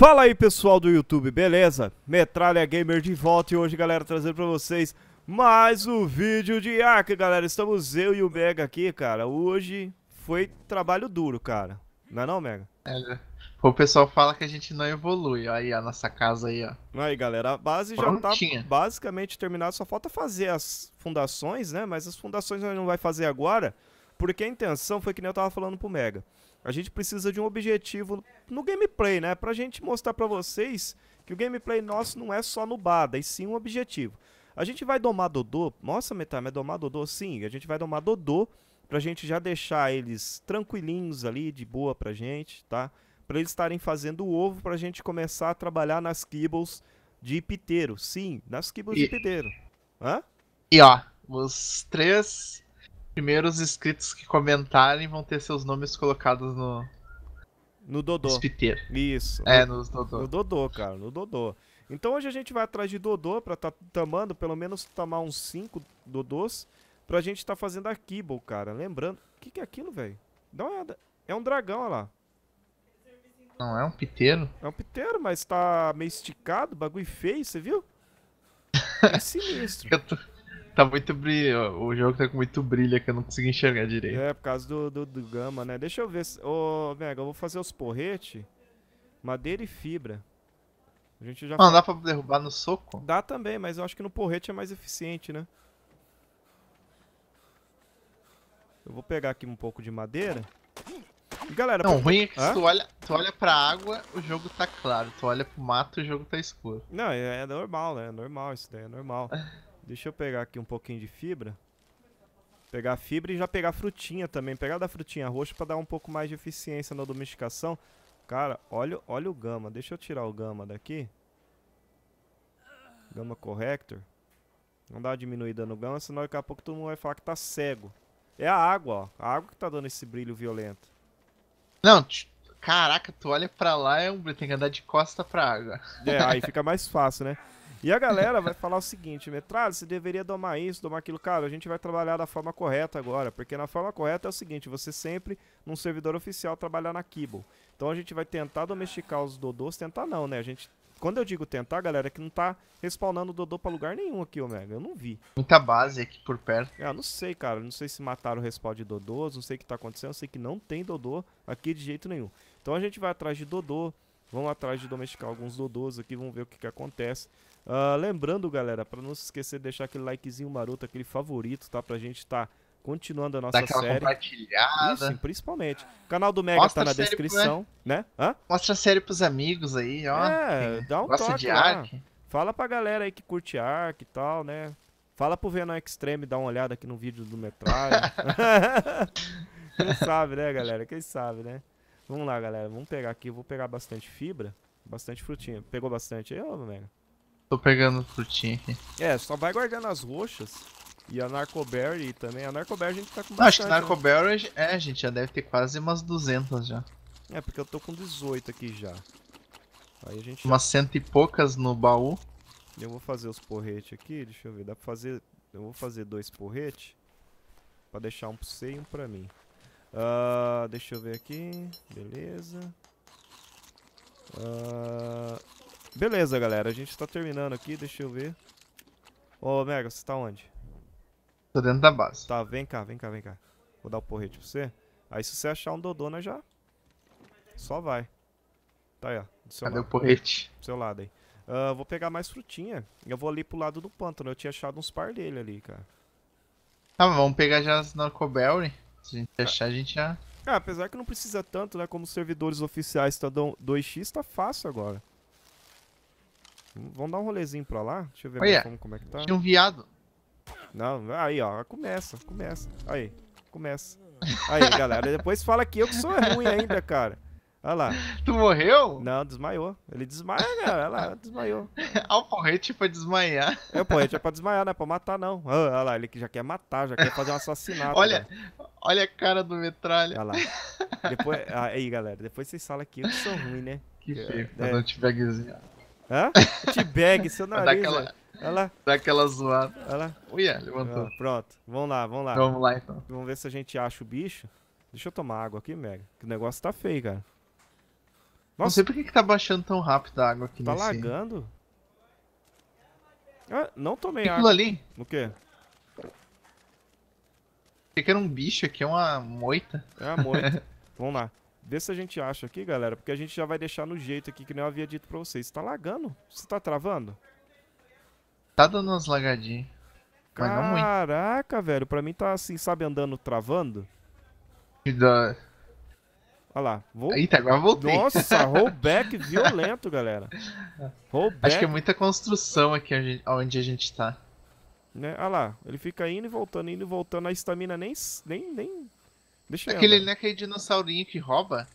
Fala aí pessoal do YouTube, beleza? Metralha Gamer de volta e hoje galera trazendo pra vocês mais um vídeo de Ark galera Estamos eu e o Mega aqui cara, hoje foi trabalho duro cara, não é não Mega? É, o pessoal fala que a gente não evolui, aí a nossa casa aí ó Aí galera, a base Prontinha. já tá basicamente terminada, só falta fazer as fundações né Mas as fundações a gente não vai fazer agora, porque a intenção foi que nem eu tava falando pro Mega a gente precisa de um objetivo no gameplay, né? Pra gente mostrar pra vocês que o gameplay nosso não é só no Bada, e sim um objetivo. A gente vai domar Dodô. Nossa, metade é domar Dodô? Sim, a gente vai domar Dodô pra gente já deixar eles tranquilinhos ali, de boa pra gente, tá? Pra eles estarem fazendo o ovo pra gente começar a trabalhar nas kibbles de piteiro. Sim, nas kibbles e... de piteiro. Hã? E ó, os três primeiros inscritos que comentarem vão ter seus nomes colocados no. No Dodô. Espiteiro. Isso. É, no, nos Dodô. No Dodô, cara, no Dodô. Então hoje a gente vai atrás de Dodô pra tá tamando, pelo menos tamar uns 5 Dodôs, pra gente tá fazendo a Kibble, cara. Lembrando. O que, que é aquilo, velho? Dá uma olhada. É um dragão, olha lá. Não, é um piteiro? É um piteiro, mas tá meio esticado, bagulho feio, você viu? É sinistro. eu tô... Tá muito brilho. O jogo tá com muito brilho que eu não consigo enxergar direito. É, por causa do, do, do gama, né? Deixa eu ver. Se... Ô, Mega, eu vou fazer os porrete, madeira e fibra. A gente já. Ah, não, dá pra derrubar no soco? Dá também, mas eu acho que no porrete é mais eficiente, né? Eu vou pegar aqui um pouco de madeira. galera, não, pra... ruim é que tu olha, tu olha pra água, o jogo tá claro. Tu olha pro mato, o jogo tá escuro. Não, é, é normal, né? É normal isso daí, é normal. Deixa eu pegar aqui um pouquinho de fibra. Pegar fibra e já pegar frutinha também. Pegar da frutinha roxa para dar um pouco mais de eficiência na domesticação. Cara, olha, olha o gama. Deixa eu tirar o gama daqui. Gama corrector. Não dá uma diminuída no gama, senão daqui a pouco todo mundo vai falar que tá cego. É a água, ó. A água que tá dando esse brilho violento. Não, caraca, tu olha pra lá, é tem que andar de costa pra água. É, aí fica mais fácil, né? E a galera vai falar o seguinte, metralha, você deveria domar isso, domar aquilo. Cara, a gente vai trabalhar da forma correta agora, porque na forma correta é o seguinte, você sempre, num servidor oficial, trabalhar na Kibble. Então a gente vai tentar domesticar os dodôs, tentar não, né? A gente quando eu digo tentar, galera, é que não tá respawnando o Dodô pra lugar nenhum aqui, Omega. Eu não vi. Muita base aqui por perto. Ah, não sei, cara. Não sei se mataram o respawn de Dodôs, não sei o que tá acontecendo. Eu sei que não tem Dodô aqui de jeito nenhum. Então a gente vai atrás de Dodô, Vão atrás de domesticar alguns dodôs aqui, vamos ver o que, que acontece. Uh, lembrando, galera, para não se esquecer de deixar aquele likezinho maroto, aquele favorito, tá? Pra gente estar tá continuando a nossa série. compartilhada. Isso, principalmente. O canal do Mega tá Mostra tá na descrição, pro... né? Hã? Mostra a série pros amigos aí, ó. É, dá um Gosta toque de Ark. Fala pra galera aí que curte Ark e tal, né? Fala pro Venom Extreme dar uma olhada aqui no vídeo do Metralha. Quem sabe, né, galera? Quem sabe, né? Vamos lá, galera. Vamos pegar aqui. Vou pegar bastante fibra. Bastante frutinha. Pegou bastante aí, ô, Mega? Tô pegando frutinha aqui. É, só vai guardando as roxas. E a Narcoberry também. A Narcoberry a gente tá com bastante. Não, acho que Narcoberry, né? é, gente, já deve ter quase umas 200 já. Né? É, porque eu tô com 18 aqui já. Aí a gente... Umas já... cento e poucas no baú. Eu vou fazer os porretes aqui, deixa eu ver. Dá pra fazer... Eu vou fazer dois porretes. Pra deixar um pro C e um pra mim. Uh, deixa eu ver aqui. Beleza. Uh, beleza, galera. A gente tá terminando aqui. Deixa eu ver. Ô, Mega, você tá onde? Tô dentro da base. Tá, vem cá, vem cá, vem cá. Vou dar o um porrete pra você. Aí se você achar um Dodona já... Só vai. Tá aí, ó. Do seu Cadê lado. o porrete? Do seu lado aí. Uh, vou pegar mais frutinha. Eu vou ali pro lado do pântano. Eu tinha achado uns par dele ali, cara. Tá, vamos pegar já as narcobelly. Se a gente deixar, a gente já. Ah, apesar que não precisa tanto, né? Como os servidores oficiais estão tá dando 2x, tá fácil agora. Vamos dar um rolezinho pra lá? Deixa eu ver Olha, como, como é que tá. Tinha um viado. Não, aí ó, começa, começa. Aí, começa. Aí, galera, depois fala que eu que sou ruim ainda, cara. Olha lá. Tu morreu? Não, desmaiou. Ele desmaia, cara. Olha lá, desmaiou. ah, o porrete foi desmaiar. É, o porrete é pra desmaiar, não é pra matar, não. Ah, olha lá, ele já quer matar, já quer fazer um assassinato. olha, né? olha a cara do metralha. Olha lá. Depois, ah, aí, galera, depois vocês falam que eu sou ruim, né? Que é. feio, é. fazer um t-bagzinho. Hã? T-bag, seu nariz. Dá aquela, olha lá. Dá aquela zoada. Olha lá. Uia, é, levantou. Ah, pronto, vamos lá, vamos lá. Então vamos lá, então. Vamos ver se a gente acha o bicho. Deixa eu tomar água aqui, Mega. Que o negócio tá feio, cara. Nossa. Não sei por que, que tá baixando tão rápido a água aqui tá nesse... Tá lagando? Ah, não tomei Aquilo água. ali? O quê? Achei que era um bicho aqui, é uma moita. É uma moita. Vamos lá. Vê se a gente acha aqui, galera, porque a gente já vai deixar no jeito aqui que nem eu havia dito pra vocês. Tá lagando? Você tá travando? Tá dando umas lagadinhas. Caraca, velho, pra mim tá assim, sabe, andando travando? Que da... Olha lá. Vou... Eita, agora voltei. Nossa, rollback violento, galera. Rollback. Acho que é muita construção aqui onde a gente tá. Né? Olha lá, ele fica indo e voltando, indo e voltando. A estamina nem, nem, nem... Deixa Aquele não é aquele dinossaurinho que rouba?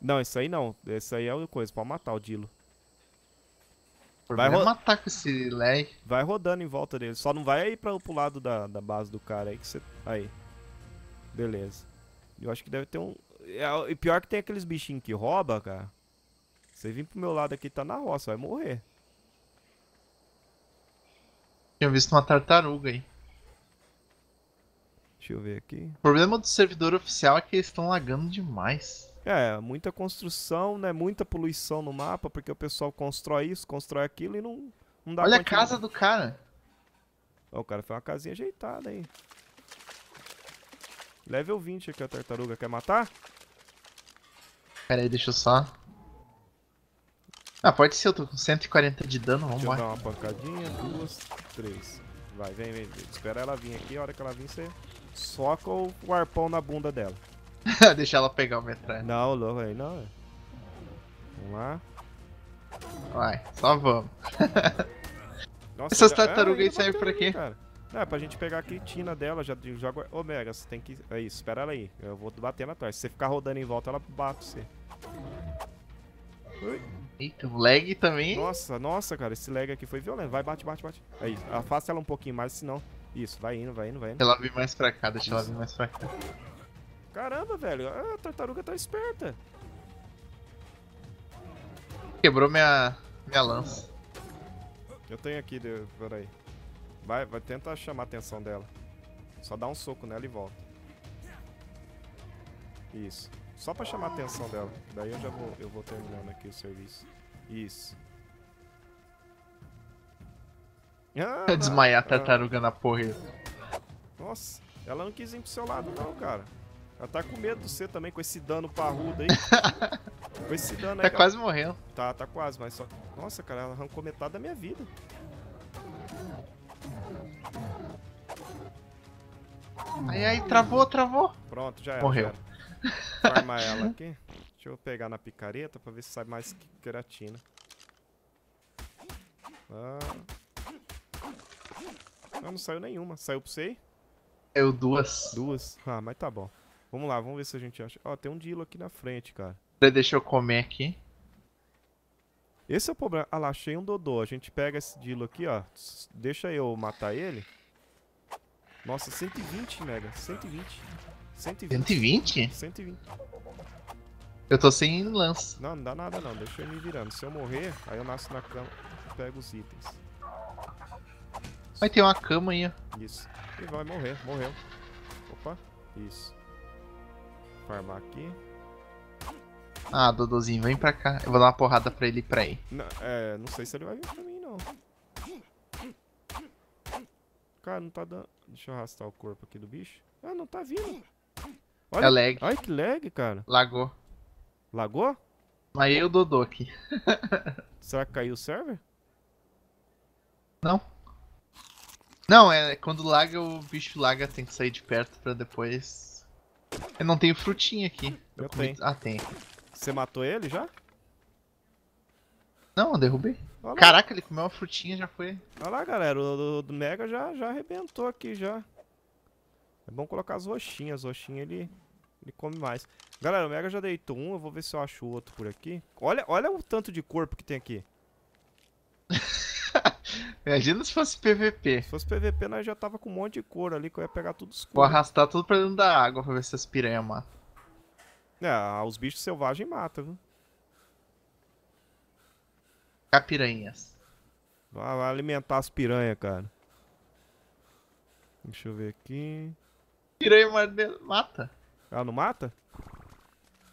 Não, isso aí não. Isso aí é outra coisa, pode matar o Dilo. Vai é ro... matar com esse lag. Vai rodando em volta dele. Só não vai aí pra, pro lado da, da base do cara aí que você. Aí. Beleza. Eu acho que deve ter um. É e pior que tem aqueles bichinhos que rouba, cara. Você vir pro meu lado aqui tá na roça, vai morrer. Tinha visto uma tartaruga aí. Deixa eu ver aqui. O problema do servidor oficial é que eles estão lagando demais. É, muita construção, né? Muita poluição no mapa, porque o pessoal constrói isso, constrói aquilo e não, não dá Olha a casa do cara. Ó, o cara fez uma casinha ajeitada aí. Level 20 aqui a tartaruga. Quer matar? Pera aí, deixa eu só... Ah, pode ser, eu tô com 140 de dano, vamos Deixa eu dar uma pancadinha, duas, três. Vai, vem, vem, vem. Espera ela vir aqui, a hora que ela vir, você soca o arpão na bunda dela. Deixa ela pegar o metralha. Não, louco aí, não. Né? Vamos lá. Vai, só vamos. Nossa, Essas ah, tartarugas aí servem pra quê? Cara. É, pra gente pegar a cretina dela, já joga. Ô, Mega, você tem que. É isso, espera ela aí. Eu vou bater na atrás. Se você ficar rodando em volta, ela bate você. Oi. Eita, o lag também. Nossa, nossa, cara, esse lag aqui foi violento. Vai, bate, bate, bate. Aí, afasta ela um pouquinho mais, senão. Isso, vai indo, vai indo, vai indo. Ela vir mais pra cá, deixa isso. ela vir mais pra cá. Caramba, velho, a tartaruga tá esperta. Quebrou minha, minha lança. Eu tenho aqui, de... peraí. Vai, vai, tentar chamar a atenção dela. Só dá um soco nela e volta. Isso. Só pra chamar a atenção dela. Daí eu já vou, eu vou terminando aqui o serviço. Isso. Ah, Desmaiar a ah. tartaruga ah. na porra. Nossa, ela não quis ir pro seu lado não, cara. Ela tá com medo de você também, com esse dano parrudo aí. com esse dano aí, Tá cara. quase morrendo. Tá, tá quase, mas só... Nossa, cara, ela arrancou metade da minha vida. Aí aí travou, travou. Pronto, já era. Morreu. Já Vou ela aqui. Deixa eu pegar na picareta pra ver se sai mais queratina. Ah. Não, ah, não saiu nenhuma. Saiu pra você? Saiu duas. Duas? Ah, mas tá bom. Vamos lá, vamos ver se a gente acha. Ó, tem um dilo aqui na frente, cara. Deixa eu comer aqui. Esse é o problema. Ah lá, achei um dodô. A gente pega esse dilo aqui, ó. Deixa eu matar ele. Nossa, 120 mega. 120. 120? 120? Eu tô sem lance. Não, não dá nada não. Deixa eu me virando. Se eu morrer, aí eu nasço na cama e pego os itens. Mas tem uma cama aí, ó. Isso. E vai morrer. Morreu. Opa. Isso. Farmar aqui. Ah, Dodozinho, vem pra cá. Eu vou dar uma porrada pra ele pra ir. Não, é, não sei se ele vai vir pra mim, não. Cara, não tá dando... Deixa eu arrastar o corpo aqui do bicho. Ah, não tá vindo. Olha, é lag. Olha que lag, cara. Lagou. Lagou? Mas eu Dodô aqui. Será que caiu o server? Não. Não, é quando laga, o bicho laga, tem que sair de perto pra depois... Eu não tenho frutinha aqui. Eu, eu tenho. Ah, tem. Você matou ele já? Não, eu derrubei. Caraca, ele comeu uma frutinha já foi. Olha lá, galera, o do, do, Mega já, já arrebentou aqui já. É bom colocar as roxinhas, as roxinhas ele, ele come mais. Galera, o Mega já deitou um, eu vou ver se eu acho outro por aqui. Olha, olha o tanto de corpo que tem aqui. Imagina se fosse PVP. Se fosse PVP, nós já tava com um monte de cor ali, que eu ia pegar tudo escuro. Vou arrastar tudo pra dentro da água pra ver se as piranhas matam. É, ah, os bichos selvagens matam, viu? Atacar piranhas. Vai alimentar as piranhas, cara. Deixa eu ver aqui. Piranha mata. Ela não mata?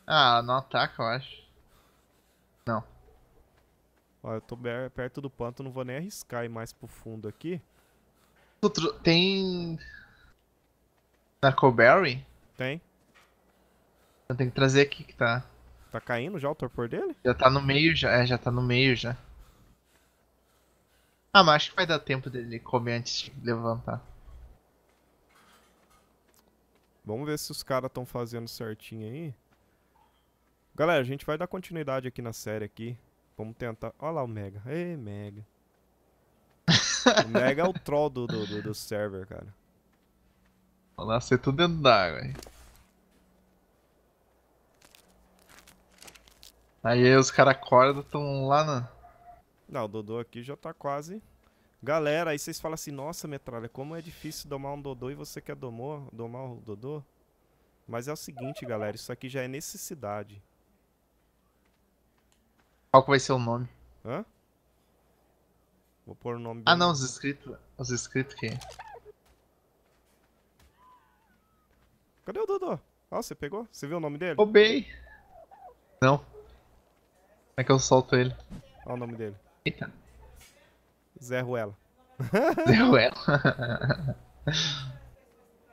Ah, ela não ataca, eu acho. Não. Ó, eu tô perto do panto, não vou nem arriscar ir mais pro fundo aqui. Tem. Na Coberry? Tem. Eu tenho que trazer aqui que tá. Tá caindo já o torpor dele? Já tá no meio já, é, já tá no meio já. Ah, mas acho que vai dar tempo dele comer antes de levantar. Vamos ver se os caras estão fazendo certinho aí. Galera, a gente vai dar continuidade aqui na série aqui. Vamos tentar... Olha lá o Mega. Ei, Mega. o Mega é o troll do, do, do server, cara. Vou nascer tudo dentro d'água, hein. Aí os caras acordam, estão lá na... Não, o Dodô aqui já tá quase. Galera, aí vocês falam assim, nossa, metralha, como é difícil domar um Dodô e você quer domar, domar o Dodô? Mas é o seguinte, galera, isso aqui já é necessidade. Qual que vai ser o nome? Hã? Vou pôr o nome. Ah, não, os inscritos. Os inscritos que. Cadê o Dodô? Ó, você pegou? Você viu o nome dele? Roubei. Não. Como é que eu solto ele? Olha o nome dele. Eita. Zé Ruela. Zé Ruela.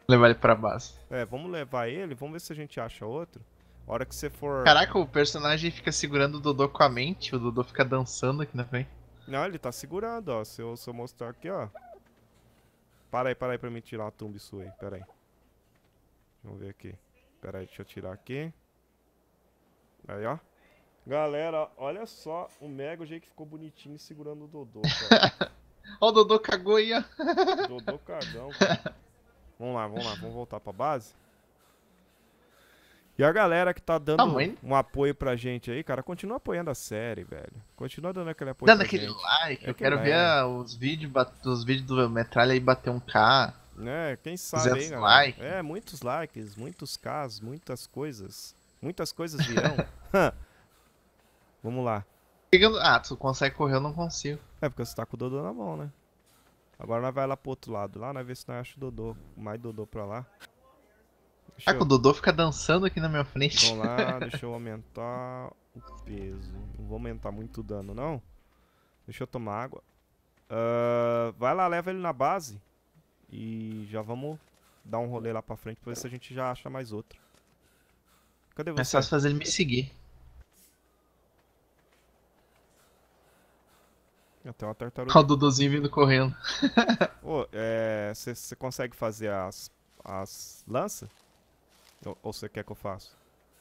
levar ele pra base. É, vamos levar ele, vamos ver se a gente acha outro. A hora que você for. Caraca, o personagem fica segurando o Dodô com a mente, o Dodô fica dançando aqui na frente. Não, ele tá segurado, ó. Se eu, se eu mostrar aqui, ó. Para aí, para aí pra mim tirar a tumba sua aí, pera aí. Vamos ver aqui. Pera aí, deixa eu tirar aqui. Aí, ó. Galera, olha só o Mega, o jeito que ficou bonitinho segurando o Dodô, cara. Ó, o Dodô cagou aí, ó. Dodô cagão, cara. Vamos lá, vamos lá, vamos voltar pra base. E a galera que tá dando tá um apoio pra gente aí, cara, continua apoiando a série, velho. Continua dando aquele apoio. Dando aquele gente. like, eu quero ver os vídeos os vídeos do Metralha aí bater um K. É, quem sabe, hein, likes. É, muitos likes, muitos Ks, muitas coisas. Muitas coisas virão. Vamos lá. Ah, tu consegue correr, eu não consigo. É porque você tá com o Dodô na mão, né? Agora nós vai lá pro outro lado, lá nós ver se nós acha o Dodô. Mais Dodô pra lá. Deixa ah, eu... o Dodô fica dançando aqui na minha frente. Vamos lá, deixa eu aumentar o peso. Não vou aumentar muito o dano, não. Deixa eu tomar água. Uh, vai lá, leva ele na base. E já vamos dar um rolê lá pra frente pra ver se a gente já acha mais outro. Cadê é você? É só fazer ele me seguir. Até uma tartaruga. Olha o Duduzinho vindo correndo. você é, consegue fazer as, as lanças? Ou você quer que eu faça?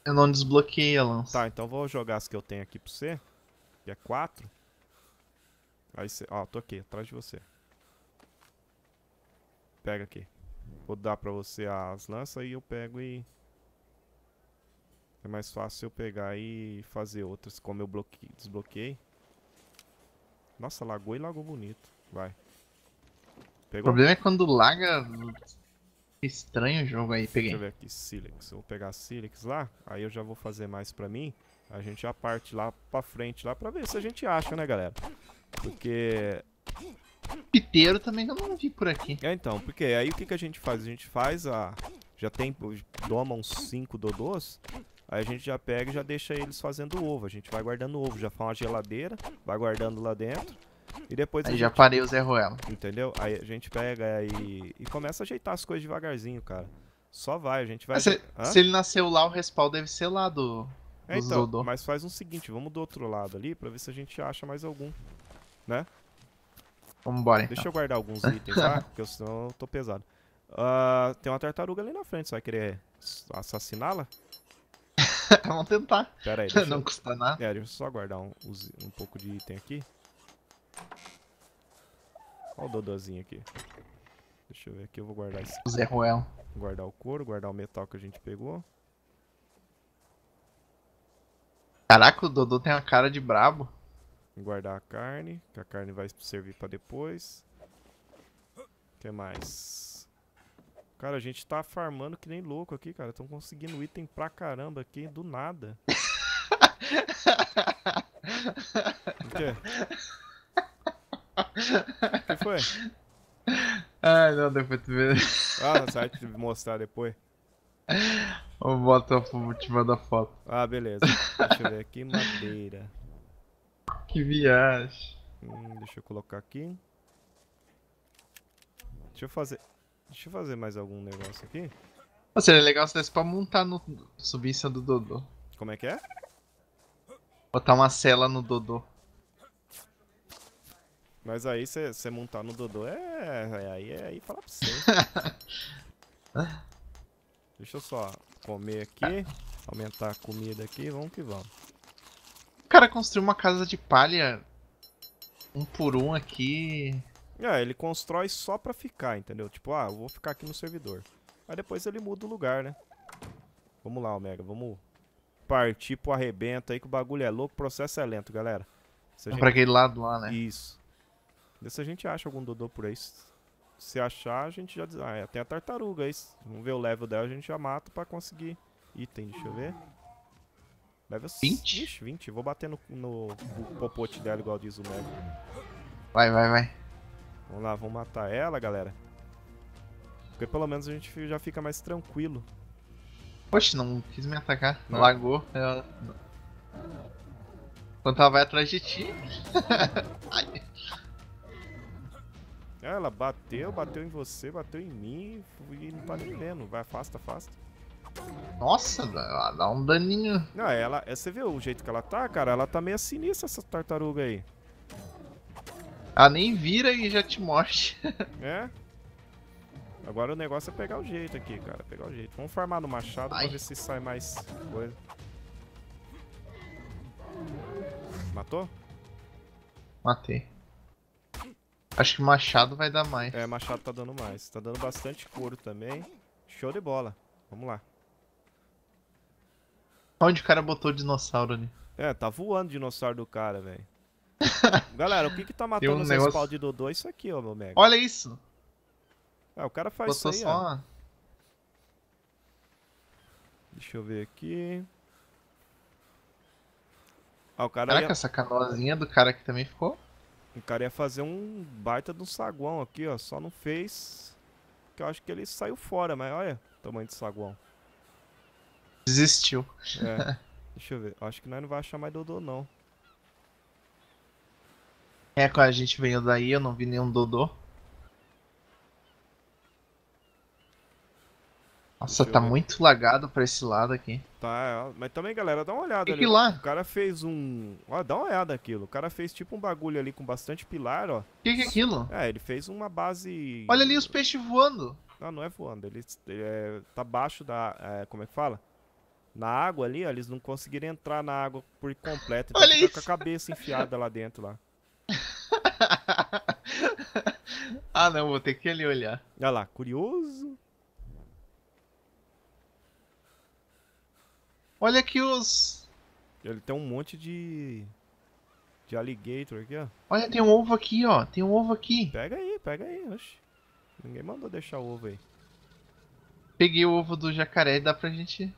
Eu não desbloqueei a lança. Tá, então vou jogar as que eu tenho aqui pra você. Que é quatro. Aí você. Ó, tô aqui, atrás de você. Pega aqui. Vou dar pra você as lanças e eu pego e. É mais fácil eu pegar e fazer outras como eu bloque... desbloqueei. Nossa, lagou e lagou bonito. Vai. Pegou. O problema é quando laga. Estranho o jogo aí, peguei. Deixa eu ver aqui, Silex. vou pegar Silex lá, aí eu já vou fazer mais pra mim. A gente já parte lá pra frente lá pra ver se a gente acha, né, galera? Porque... Piteiro também eu não vi por aqui. É, então, porque aí o que, que a gente faz? A gente faz a... Já tem... Doma uns 5 dodôs. Aí a gente já pega e já deixa eles fazendo ovo. A gente vai guardando ovo, já faz uma geladeira, vai guardando lá dentro. E depois. Aí gente... já parei o Zé Ruela. Entendeu? Aí a gente pega e... e começa a ajeitar as coisas devagarzinho, cara. Só vai, a gente vai. Se, se, ele nasceu lá, o respawn deve ser lá do. É, então, Zodô. mas faz o um seguinte, vamos do outro lado ali pra ver se a gente acha mais algum. Né? Vamos embora. Então. Deixa eu guardar alguns itens lá, tá? porque senão eu tô pesado. Uh, tem uma tartaruga ali na frente, você vai querer assassiná-la? Vamos tentar. Pera aí. Não eu... custa nada. É, deixa eu só guardar um, um pouco de item aqui. Olha o Dodózinho aqui. Deixa eu ver aqui, eu vou guardar esse. Zé Ruel. Guardar o couro, guardar o metal que a gente pegou. Caraca, o Dodô tem uma cara de brabo. Guardar a carne, que a carne vai servir pra depois. O que mais? Cara, a gente tá farmando que nem louco aqui, cara. Estão conseguindo item pra caramba aqui do nada. o quê? O que foi? Ah, não, depois tu vê. Ah, não, sai te mostrar depois. Vou botar, vou te mandar foto. Ah, beleza. Deixa eu ver aqui, madeira. Que viagem. Hum, deixa eu colocar aqui. Deixa eu fazer. Deixa eu fazer mais algum negócio aqui. seria legal se desse pra montar no. subir em cima do Dodô. Como é que é? Botar uma cela no Dodô. Mas aí você montar no Dodô é, é. Aí é aí fala pra você. Deixa eu só comer aqui, aumentar a comida aqui, vamos que vamos. O cara construiu uma casa de palha um por um aqui. É, ele constrói só pra ficar, entendeu? Tipo, ah, eu vou ficar aqui no servidor. Aí depois ele muda o lugar, né? Vamos lá, Omega, vamos partir pro arrebento aí que o bagulho é louco, o processo é lento, galera. Se gente... Pra aquele lado lá, né? Isso. Vê se a gente acha algum Dodô por aí. Se achar, a gente já diz. Ah, é, tem a tartaruga aí. Vamos ver o level dela, a gente já mata pra conseguir item. Deixa eu ver. Level 20? Ixi, 20. Vou bater no, no popote dela, igual diz o Mega. Vai, vai, vai. Vamos lá, vamos matar ela, galera. Porque pelo menos a gente já fica mais tranquilo. Poxa, não quis me atacar. Não. Lagou. Ela... É, Quando ela vai atrás de ti. Ah, ela bateu, bateu em você, bateu em mim e não tá nem vendo. Vai, afasta, afasta. Nossa, dá, dá um daninho. Não, ela, é, você vê o jeito que ela tá, cara? Ela tá meio sinistra essa tartaruga aí. Ah, nem vira e já te morde. é? Agora o negócio é pegar o jeito aqui, cara. Pegar o jeito. Vamos farmar no machado Ai. pra ver se sai mais coisa. Matou? Matei. Acho que machado vai dar mais. É, machado tá dando mais. Tá dando bastante couro também. Show de bola. Vamos lá. Onde o cara botou o dinossauro ali? É, tá voando o dinossauro do cara, velho. Galera, o que que tá matando um os negócio... de Dodô é isso aqui, ó, meu mega. Olha isso! É, o cara faz Botou isso aí, só... ó. Deixa eu ver aqui. Ah, o cara Caraca, ia... essa canoazinha do cara aqui também ficou. O cara ia fazer um baita de um saguão aqui, ó. Só não fez. Que eu acho que ele saiu fora, mas olha o tamanho de saguão. Desistiu. É. Deixa eu ver. Acho que nós não vai achar mais Dodô, não. É, com a gente veio daí, eu não vi nenhum Dodô. Nossa, tá muito lagado pra esse lado aqui. Tá, mas também, galera, dá uma olhada que ali. lá? O cara fez um... Ó, dá uma olhada aquilo. O cara fez tipo um bagulho ali com bastante pilar, ó. Que que é aquilo? É, ele fez uma base... Olha ali os peixes voando. Não, não é voando. Ele, ele é... tá abaixo da... É... como é que fala? Na água ali, ó. Eles não conseguiram entrar na água por completo. Então Olha isso. com a cabeça enfiada lá dentro, lá. ah, não, vou ter que ali olhar. Olha lá, curioso. Olha aqui os... Ele tem um monte de... De alligator aqui, ó. Olha, tem um ovo aqui, ó. Tem um ovo aqui. Pega aí, pega aí. Oxi. Ninguém mandou deixar o ovo aí. Peguei o ovo do jacaré e dá pra gente...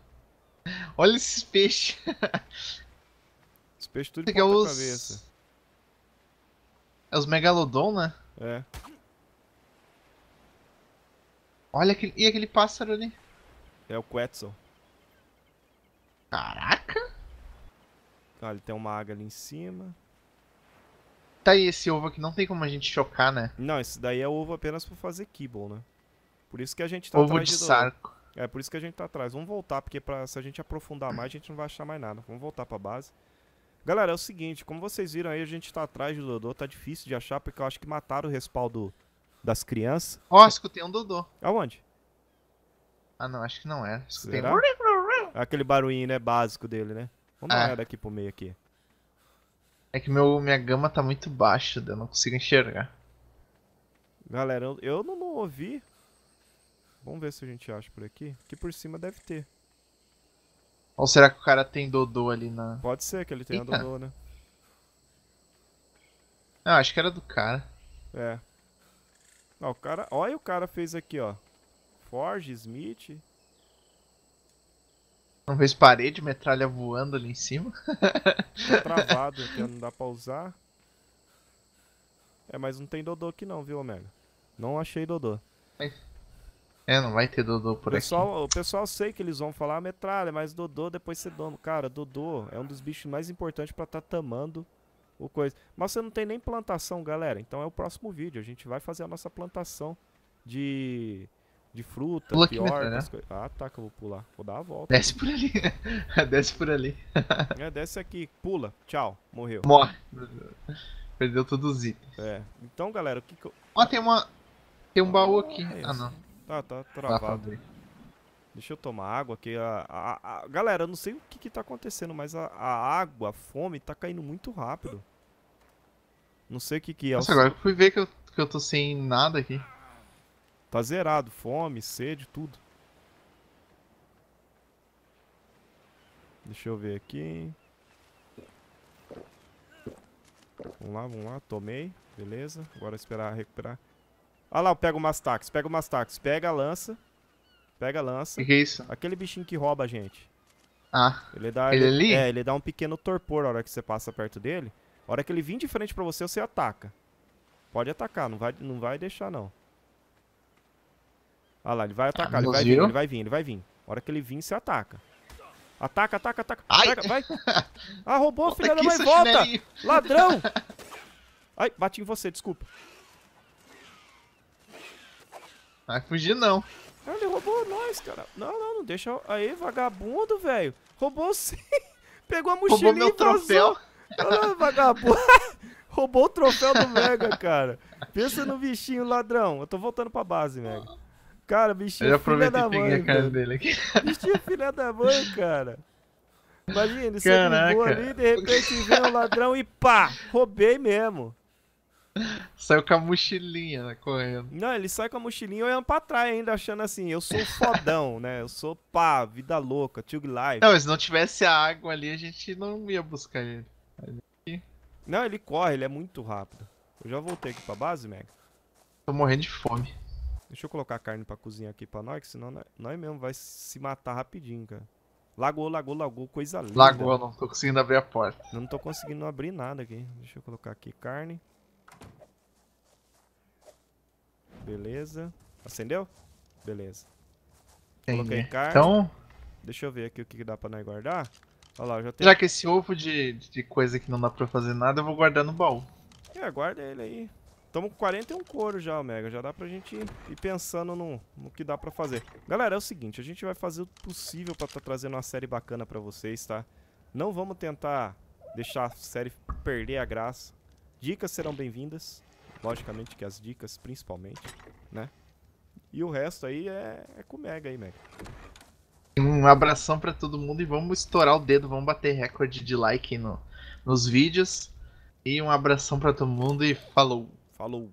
Olha esses peixes. Os peixes tudo de ponta os... cabeça. É os Megalodon, né? É. Olha aquele... E aquele pássaro ali? É o Quetzal. Caraca! Olha, ah, tem uma águia ali em cima. Tá aí esse ovo aqui, não tem como a gente chocar, né? Não, esse daí é ovo apenas pra fazer kibble, né? Por isso que a gente tá ovo atrás de, de sarco. Do... É, por isso que a gente tá atrás. Vamos voltar, porque pra... se a gente aprofundar mais, a gente não vai achar mais nada. Vamos voltar pra base. Galera, é o seguinte, como vocês viram aí, a gente tá atrás do Dodô, tá difícil de achar, porque eu acho que mataram o respaldo das crianças. Ó, oh, escutei um Dodô. Aonde? Ah, não, acho que não é. Escutei Será? Aquele barulhinho, né, básico dele, né? Vamos dar é. uma aqui pro meio aqui. É que meu, minha gama tá muito baixa, eu não consigo enxergar. Galera, eu não, não ouvi. Vamos ver se a gente acha por aqui. Que por cima deve ter. Ou será que o cara tem Dodô ali na. Pode ser que ele tenha Eita. Dodô, né? Não, ah, acho que era do cara. É. Não, o cara. Olha o cara fez aqui, ó. Forge, Smith. Não fez parede, metralha voando ali em cima. Tá travado aqui, não dá pra usar. É, mas não tem Dodô aqui não, viu, Omega? Não achei Dodô. É. É, não vai ter Dodô por o pessoal, aqui. O pessoal sei que eles vão falar ah, metralha, mas Dodô depois você dono. Cara, Dodô é um dos bichos mais importantes para estar tá tamando o coisa. Mas você não tem nem plantação, galera. Então é o próximo vídeo. A gente vai fazer a nossa plantação de, de fruta, Pula pior, né? né? Ah, tá, que eu vou pular. Vou dar a volta. Desce por ali. desce por ali. é, desce aqui. Pula. Tchau. Morreu. Morre. Perdeu todos os itens. É. Então, galera, o que que eu... Ó, tem uma... Tem um baú aqui. Ah, não. Tá, tá travado. Deixa eu tomar água aqui. A, a, a... Galera, eu não sei o que, que tá acontecendo, mas a, a água, a fome, tá caindo muito rápido. Não sei o que que é. Nossa, agora eu fui ver que eu, que eu tô sem nada aqui. Tá zerado. Fome, sede, tudo. Deixa eu ver aqui. Vamos lá, vamos lá. Tomei. Beleza. Agora esperar recuperar. Olha lá, pega o Mastax, pega o Mastax, pega a lança. Pega a lança. Que que é isso? Aquele bichinho que rouba a gente. Ah. Ele dá, ele, é ele, é, ele dá um pequeno torpor na hora que você passa perto dele. A hora que ele vir de frente pra você, você ataca. Pode atacar, não vai, não vai deixar não. Olha lá, ele vai atacar, ah, ele, vai vir, ele vai vir, ele vai vir. A hora que ele vir, você ataca. Ataca, ataca, ataca. Ai. vai. Ah, roubou, filha da mãe, volta! Chinelinho. Ladrão! Ai, bati em você, desculpa. Vai fugir não. Cara, ele roubou nós, cara. Não, não, não deixa. Aí, vagabundo, velho. Roubou sim. Pegou a mochilinha roubou meu troféu. Olha, vagabundo. roubou o troféu do Mega, cara. Pensa no bichinho ladrão. Eu tô voltando pra base, Mega. Cara, bichinho Eu já é filha da mãe. Peguei a cara dele aqui. Bichinho é filha da mãe, cara. Imagina, você ligou ali, de repente vem o um ladrão e pá! Roubei mesmo. Saiu com a mochilinha, né, correndo. Não, ele sai com a mochilinha olhando pra trás ainda, achando assim, eu sou fodão, né? Eu sou pá, vida louca, Tug Life. Não, se não tivesse a água ali, a gente não ia buscar ele. Não, ele corre, ele é muito rápido. Eu já voltei aqui pra base, Mega. Tô morrendo de fome. Deixa eu colocar carne pra cozinhar aqui pra nós, que senão nós, nós mesmo vai se matar rapidinho, cara. Lagou, lagou, lagou, coisa linda. Lagou, não tô conseguindo abrir a porta. Eu não tô conseguindo abrir nada aqui. Deixa eu colocar aqui carne. Beleza. Acendeu? Beleza. Coloquei carne. Então... Deixa eu ver aqui o que dá pra nós guardar. Olha lá, já, já que esse ovo de, de coisa que não dá pra fazer nada, eu vou guardar no baú. É, guarda ele aí. tamo com 41 couro já, Omega. Já dá pra gente ir pensando no, no que dá pra fazer. Galera, é o seguinte, a gente vai fazer o possível pra estar tá trazendo uma série bacana pra vocês, tá? Não vamos tentar deixar a série perder a graça. Dicas serão bem-vindas. Logicamente que as dicas, principalmente, né? E o resto aí é, é com o Mega aí, Mega. Um abração para todo mundo e vamos estourar o dedo, vamos bater recorde de like no, nos vídeos. E um abração para todo mundo e falou! Falou!